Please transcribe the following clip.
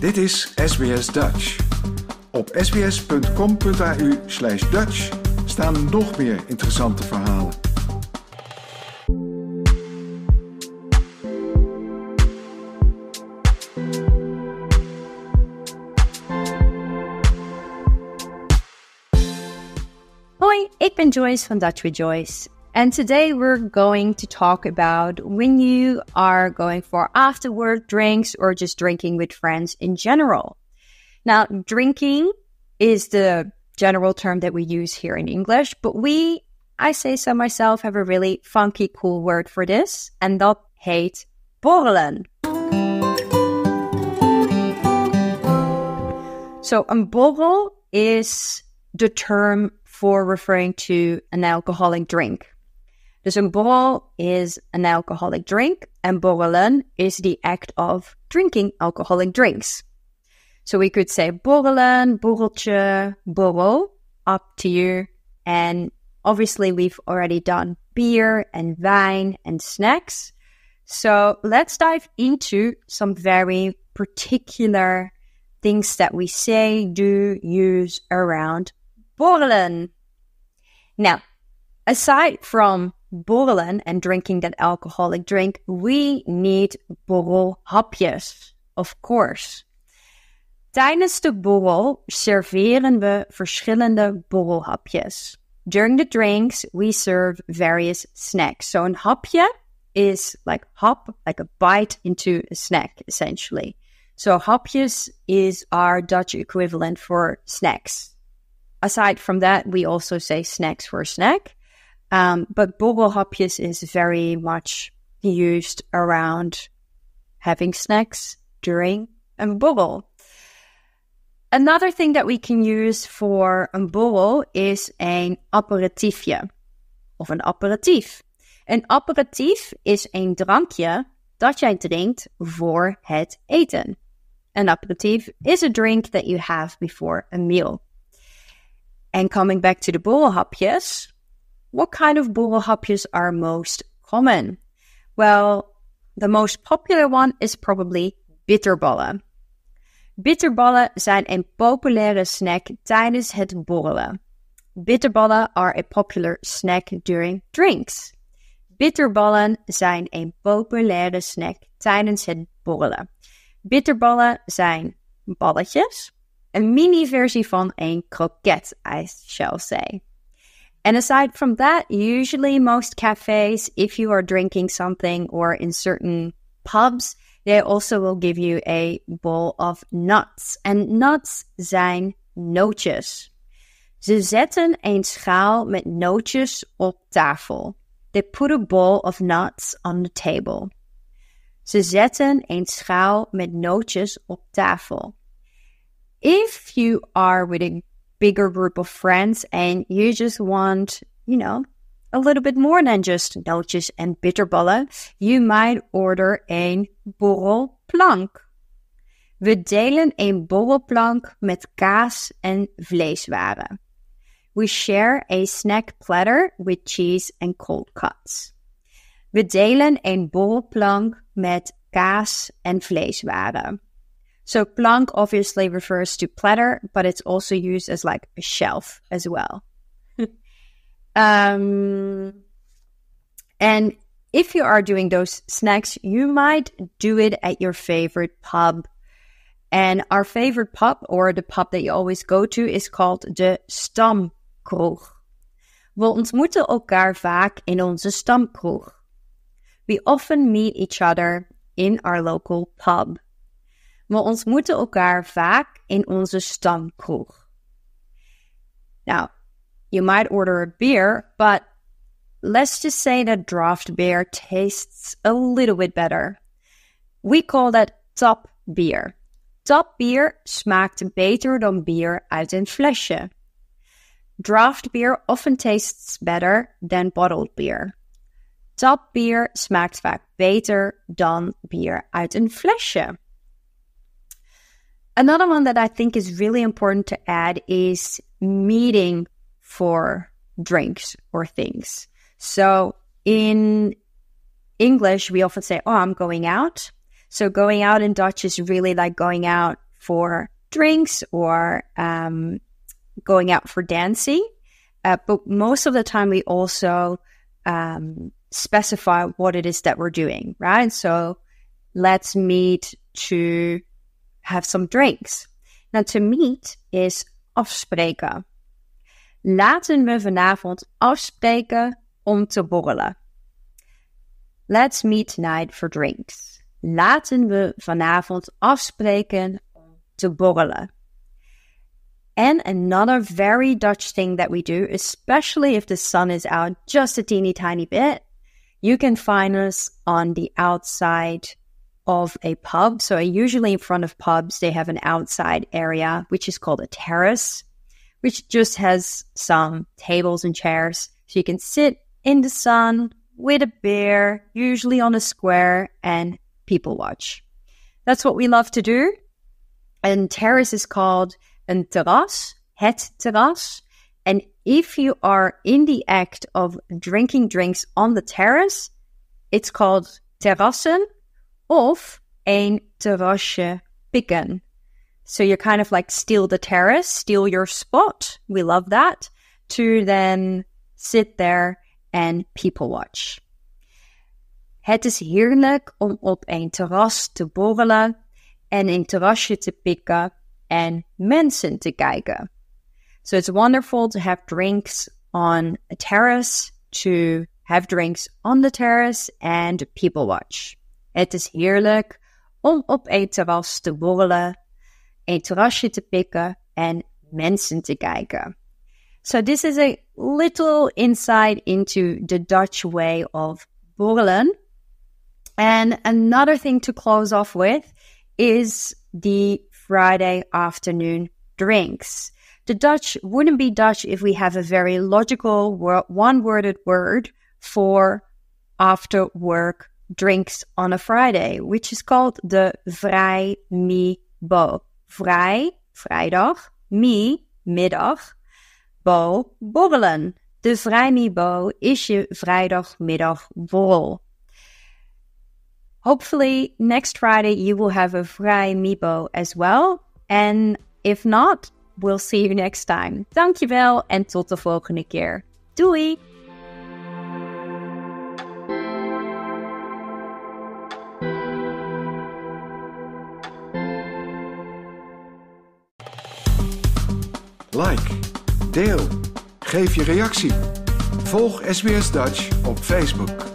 Dit is SBS Dutch. Op sbs.com.au slash Dutch staan nog meer interessante verhalen. Hoi, ik ben Joyce van Dutch with Joyce. And today we're going to talk about when you are going for after work drinks or just drinking with friends in general. Now, drinking is the general term that we use here in English, but we, I say so myself, have a really funky, cool word for this, and that heet borrelen. So, a borrel is the term for referring to an alcoholic drink. Dus een borrel is an alcoholic drink and borrelen is the act of drinking alcoholic drinks. So we could say borrelen, borreltje, borrel, up to you. And obviously we've already done beer and wine and snacks. So let's dive into some very particular things that we say, do, use around borrelen. Now, aside from borrelen and drinking that alcoholic drink, we need borrelhapjes, of course. Tijdens de borrel serveren we verschillende borrelhapjes. During the drinks, we serve various snacks. So een hapje is like hop, like a bite into a snack, essentially. So hapjes is our Dutch equivalent for snacks. Aside from that, we also say snacks for snack. Um, but bogelhapjes is very much used around having snacks during a bogel. Another thing that we can use for a borrel is an aperitiefje of an aperitief. An aperitief is een drankje dat jij drinkt voor het eten. An aperitief is a drink that you have before a meal. And coming back to the borrelhapjes, what kind of borrelhapjes are most common? Well, the most popular one is probably bitterballen. Bitterballen zijn een populaire snack tijdens het borrelen. Bitterballen are a popular snack during drinks. Bitterballen zijn een populaire snack tijdens het borrelen. Bitterballen zijn balletjes, een mini-versie van een kroket, I shall say. And aside from that, usually most cafes, if you are drinking something or in certain pubs, they also will give you a bowl of nuts. And nuts zijn nootjes. Ze zetten een schaal met nootjes op tafel. They put a bowl of nuts on the table. Ze zetten een schaal met nootjes op tafel. If you are with a bigger group of friends and you just want, you know, a little bit more than just nootjes and bitterballen, you might order een borrelplank. We delen een borrelplank met kaas en vleeswaren. We share a snack platter with cheese and cold cuts. We delen een borrelplank met kaas en vleeswaren. So plank obviously refers to platter, but it's also used as like a shelf as well. um, and if you are doing those snacks, you might do it at your favorite pub. And our favorite pub or the pub that you always go to is called the stamkroeg. We ontmoeten elkaar vaak in onze stamkroeg. We often meet each other in our local pub. We ontmoeten elkaar vaak in onze stamkroeg. Now, you might order a beer, but let's just say that draft beer tastes a little bit better. We call that top beer. Top beer smaakt beter dan bier uit een flesje. Draft beer often tastes better than bottled beer. Top beer smaakt vaak beter dan bier uit een flesje. Another one that I think is really important to add is meeting for drinks or things. So in English, we often say, Oh, I'm going out. So going out in Dutch is really like going out for drinks or um, going out for dancing. Uh, but most of the time, we also um, specify what it is that we're doing, right? So let's meet to have some drinks. Now, to meet is afspreken. Laten we vanavond afspreken om te borrelen. Let's meet tonight for drinks. Laten we vanavond afspreken om te borrelen. And another very Dutch thing that we do, especially if the sun is out just a teeny tiny bit, you can find us on the outside of a pub. So usually in front of pubs, they have an outside area, which is called a terrace, which just has some tables and chairs. So you can sit in the sun with a beer, usually on a square, and people watch. That's what we love to do. And terrace is called a terras, het terras. And if you are in the act of drinking drinks on the terrace, it's called terrassen of een terrasje picken, So you're kind of like steal the terrace, steal your spot. We love that. To then sit there and people watch. Het is heerlijk om op een terras te borrelen en een terrasje te pikken en mensen te kijken. So it's wonderful to have drinks on a terrace, to have drinks on the terrace and people watch. Het is heerlijk om op een terras te borrelen, een terrasje te pikken en mensen te kijken. So this is a little insight into the Dutch way of borrelen. And another thing to close off with is the Friday afternoon drinks. The Dutch wouldn't be Dutch if we have a very logical, one worded word for after work drinks on a Friday, which is called the Vrij Vrijmibo. Vrij, vrijdag, mi, middag, bo, borrelen. De Vrijmibo is je vrijdagmiddag borrel. Hopefully, next Friday you will have a Vrij Vrijmibo as well. And if not, we'll see you next time. Dankjewel en tot de volgende keer. Doei! Like, deel, geef je reactie. Volg SBS Dutch op Facebook.